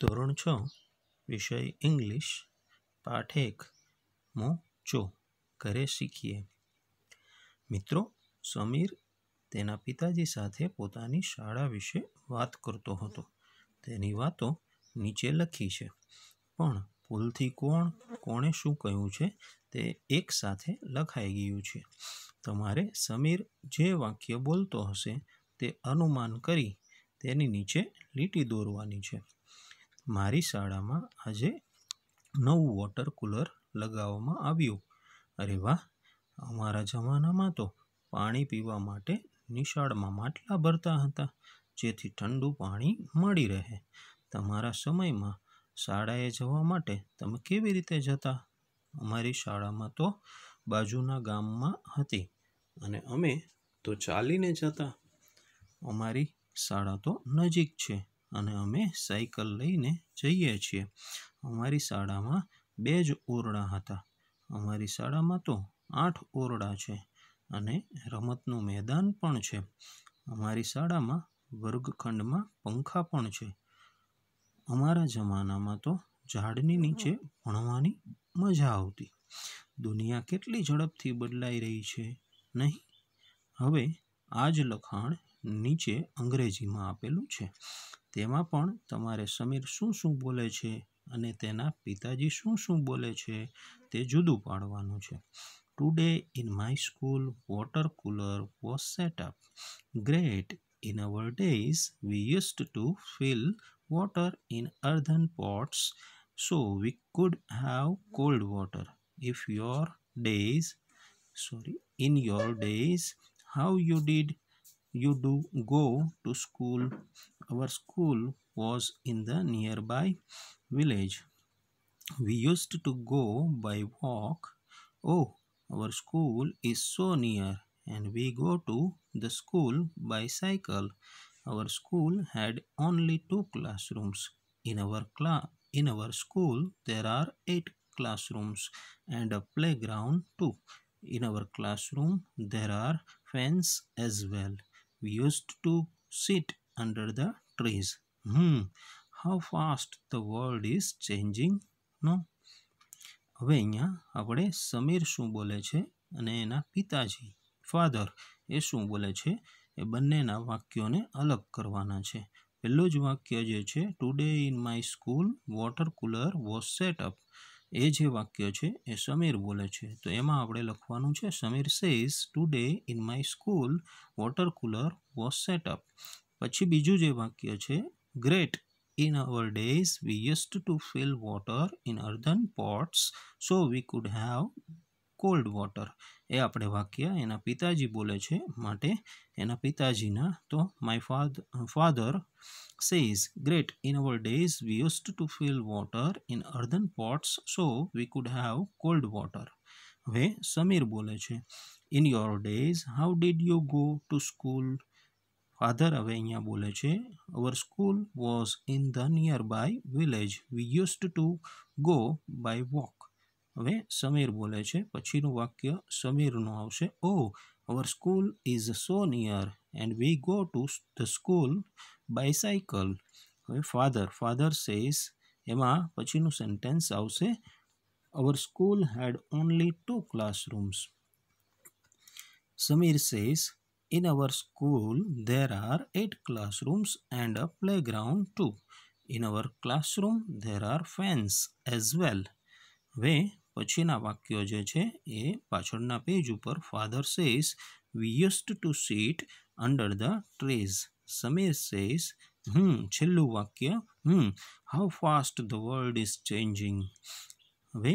ધોરણ છ વિષય ઇંગ્લિશ પાઠ એક મો ચો ઘરે શીખીએ મિત્રો સમીર તેના પિતાજી સાથે પોતાની શાળા વિશે વાત કરતો હતો તેની વાતો નીચે લખી છે પણ ભૂલથી કોણ કોણે શું કહ્યું છે તે એક સાથે લખાઈ ગયું છે તમારે સમીર જે વાક્ય બોલતો હશે તે અનુમાન કરી તેની નીચે લીટી દોરવાની છે મારી શાળામાં આજે નવું વોટર કૂલર લગાવવામાં આવ્યું અરે વાહ અમારા જમાનામાં તો પાણી પીવા માટે નિશાળમાં માટલા ભરતા હતા જેથી ઠંડુ પાણી મળી રહે તમારા સમયમાં શાળાએ જવા માટે તમે કેવી રીતે જતા અમારી શાળામાં તો બાજુના ગામમાં હતી અને અમે તો ચાલીને જતા અમારી શાળા તો નજીક છે અને અમે સાયકલ લઈને જઈએ છીએ અમારી શાળામાં બે જ ઓરડા હતા અમારી શાળામાં તો આઠ ઓરડા છે અને રમતનું મેદાન પણ છે અમારી શાળામાં વર્ગખંડમાં પંખા પણ છે અમારા જમાનામાં તો ઝાડની નીચે ભણવાની મજા આવતી દુનિયા કેટલી ઝડપથી બદલાઈ રહી છે નહીં હવે આ જ લખાણ નીચે અંગ્રેજીમાં આપેલું છે તેમાં પણ તમારે સમીર શું શું બોલે છે અને તેના પિતાજી શું શું બોલે છે તે જુદું પાડવાનું છે today in my school water cooler was set up great in our days we used to fill water in earthen pots so we could have cold water if your days sorry in your days how you did you do go to school Our school was in the nearby village. We used to go by walk. Oh, our school is so near and we go to the school by cycle. Our school had only two classrooms. In our cla, in our school there are 8 classrooms and a playground too. In our classroom there are fence as well. We used to sit under the trees. Hmm, how fast the world is changing, no? હવે અહીંયા આપણે સમીર શું બોલે છે અને એના પિતાજી father એ શું બોલે છે એ બંનેના વાક્યોને અલગ કરવાના છે પહેલું જ વાક્ય જે છે today in my school water cooler was set up એ જે વાક્ય છે એ સમીર બોલે છે તો એમાં આપણે લખવાનું છે Sameer says today in my school water cooler was set up પછી બીજું જે વાક્ય છે great in our days we used to fill water in earthen pots so we could have cold water એ આપણે વાક્ય એના પિતાજી બોલે છે માટે એના પિતાજીના તો my father father says great in our days we use to fill water in earthen pots so we could have cold water હવે સમીર બોલે છે in your days how did you go to school father હવે અહીંયા બોલે છે our school was in the near by village we use to go by walk હવે સમીર બોલે છે પછીનું વાક્ય સમીરનું આવશે oh our school is so near and we go to the school bicycle હવે ફાધર ફાધર સેઝ એમાં પછીનું સેન્ટેન્સ આવશે our school had only two classrooms Sameer says In our school, there are 8 classrooms and a playground too. In our classroom, there are fans as well. હવે પછીના વાક્યો જે છે એ પાછળના પેજ ઉપર father says we used to sit under the trees Sameer says hmm છેલ્લું વાક્ય hmm how fast the world is changing હવે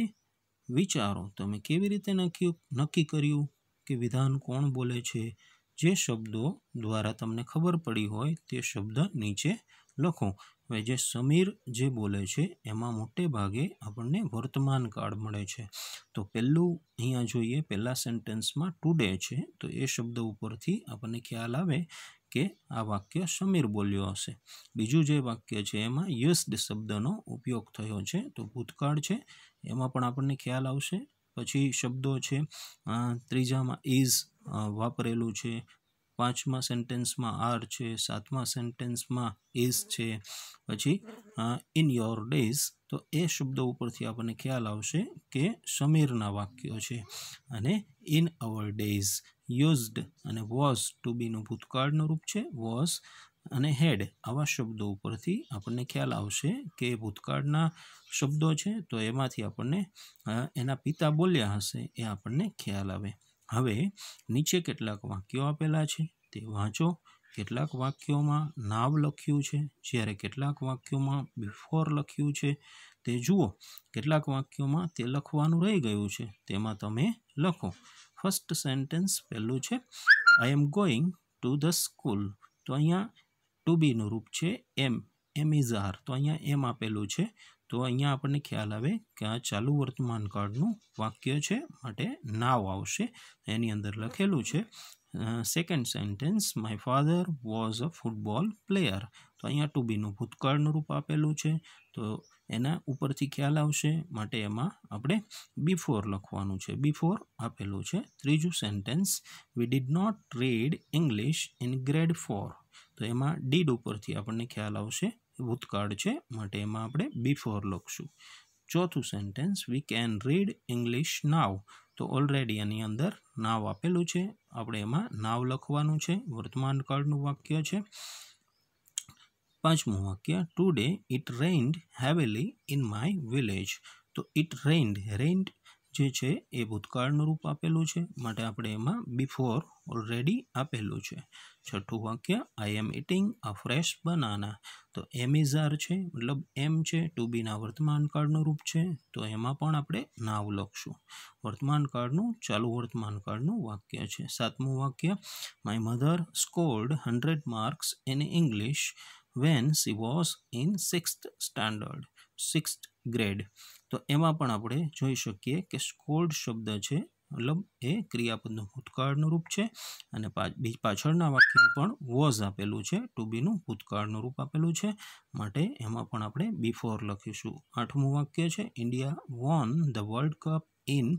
વિચારો તમે કેવી રીતે નક્કી નક્કી કર્યું કે વિધાન કોણ બોલે છે જે શબ્દો દ્વારા તમને ખબર પડી હોય તે શબ્દ નીચે લખો હવે જે સમીર જે બોલે છે એમાં મોટે ભાગે આપણને વર્તમાન કાળ મળે છે તો પહેલું અહીંયા જોઈએ પહેલાં સેન્ટેન્સમાં ટુડે છે તો એ શબ્દ ઉપરથી આપણને ખ્યાલ આવે કે આ વાક્ય સમીર બોલ્યો હશે બીજું જે વાક્ય છે એમાં યુસ્ડ શબ્દનો ઉપયોગ થયો છે તો ભૂતકાળ છે એમાં પણ આપણને ખ્યાલ આવશે પછી શબ્દો છે ત્રીજામાં ઇઝ વાપરેલું છે પાંચમા સેન્ટેન્સમાં આર છે સાતમા સેન્ટેન્સમાં ઇઝ છે પછી ઇન યોર ડેઝ તો એ શબ્દો ઉપરથી આપણને ખ્યાલ આવશે કે સમીરના વાક્યો છે અને ઇન અવર ડેઝ યુઝડ અને વોઝ ટુ બીનું ભૂતકાળનું રૂપ છે વોઝ અને હેડ આવા શબ્દો ઉપરથી આપણને ખ્યાલ આવશે કે ભૂતકાળના શબ્દો છે તો એમાંથી આપણને એના પિતા બોલ્યા હશે એ આપણને ખ્યાલ આવે હવે નીચે કેટલાક વાક્યો આપેલા છે તે વાંચો કેટલાક વાક્યોમાં નાવ લખ્યું છે જ્યારે કેટલાક વાક્યોમાં બિફોર લખ્યું છે તે જુઓ કેટલાક વાક્યોમાં તે લખવાનું રહી ગયું છે તેમાં તમે લખો ફર્સ્ટ સેન્ટેન્સ પહેલું છે I am going to the school તો અહીંયા ટુ બીનું રૂપ છે એમ એમ ઇઝ આર તો અહીંયા એમ આપેલું છે તો અહીંયા આપણને ખ્યાલ આવે કે આ ચાલુ વર્તમાન કાળનું વાક્ય છે માટે નાવ આવશે એની અંદર લખેલું છે second sentence my father was a football player તો અહીંયા ટુબીનું ભૂતકાળનું રૂપ આપેલું છે તો એના ઉપરથી ખ્યાલ આવશે માટે એમાં આપણે બિફોર લખવાનું છે બિફોર આપેલું છે ત્રીજું sentence we did not read English in grade four તો એમાં ડીડ ઉપરથી આપણને ખ્યાલ આવશે ભૂતકાળ છે માટે એમાં આપણે બિફોર લખશું ચોથું sentence we can read English now તો ઓલરેડી એની અંદર નાવ આપેલું છે આપણે એમાં નાવ લખવાનું છે વર્તમાન કાળનું વાક્ય છે પાંચમું વાક્ય today it rained heavily in my village તો ઇટ રેઇન્ડ રેઇન્ડ જે છે એ ભૂતકાળનું રૂપ આપેલું છે માટે આપણે એમાં બિફોર ઓલરેડી આપેલું છે છઠ્ઠું વાક્ય I am eating a fresh banana તો એમ ઇઝ આર છે મતલબ એમ છે ટુ બીના વર્તમાનકાળનું રૂપ છે તો એમાં પણ આપણે નાવ લખશું વર્તમાનકાળનું ચાલુ વર્તમાનકાળનું વાક્ય છે સાતમું વાક્ય my mother scored hundred marks in English when she was in sixth standard sixth grade તો એમાં પણ આપણે જોઈ શકીએ કે સ્કોલ્ડ શબ્દ છે મતલબ એ ક્રિયાપદનું ભૂતકાળનું રૂપ છે અને પાછળના વાક્યમાં પણ વોઝ આપેલું છે ટુ બીનું ભૂતકાળનું રૂપ આપેલું છે માટે એમાં પણ આપણે બિફોર લખીશું આઠમું વાક્ય છે India won the world cup in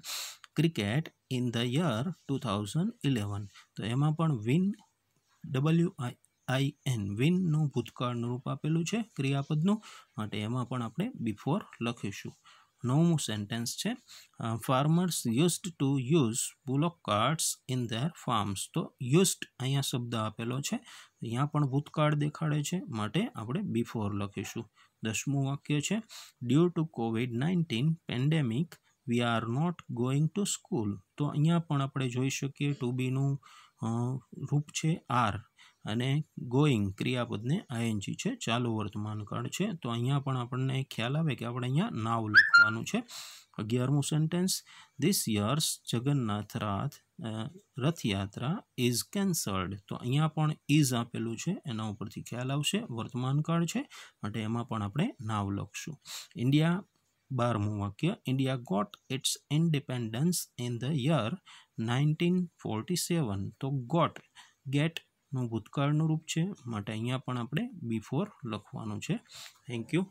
cricket in the year two thousand eleven તો એમાં પણ win W I I N વિનનું ભૂતકાળનું રૂપ આપેલું છે ક્રિયાપદનું માટે એમાં પણ આપણે બિફોર લખીશું નવમું સેન્ટેન્સ છે farmers used to use bullock carts in their farms તો યુઝડ અહીંયા શબ્દ આપેલો છે અહીંયા પણ ભૂતકાળ દેખાડે છે માટે આપણે બિફોર લખીશું દસમું વાક્ય છે due to COVID nineteen pandemic we are not going to school તો અહીંયા પણ આપણે જોઈ શકીએ ટુ બીનું રૂપ છે આર અને ગોઈંગ ક્રિયાપદને આઈએનજી છે ચાલુ વર્તમાનકાળ છે તો અહીંયા પણ આપણને ખ્યાલ આવે કે આપણે અહીંયા નાવ લખવાનું છે અગિયારમું sentence this years Jagannath Rath Rathyatra is cancelled તો અહીંયા પણ ઇઝ આપેલું છે એના ઉપરથી ખ્યાલ આવશે વર્તમાનકાળ છે માટે એમાં પણ આપણે નાવ લખશું ઇન્ડિયા બારમું વાક્ય India got its independence in the year nineteen forty seven તો ગોટ ગેટ નું ભૂતકાળનું રૂપ છે માટે અહીંયા પણ આપણે બિફોર લખવાનું છે થેન્ક યુ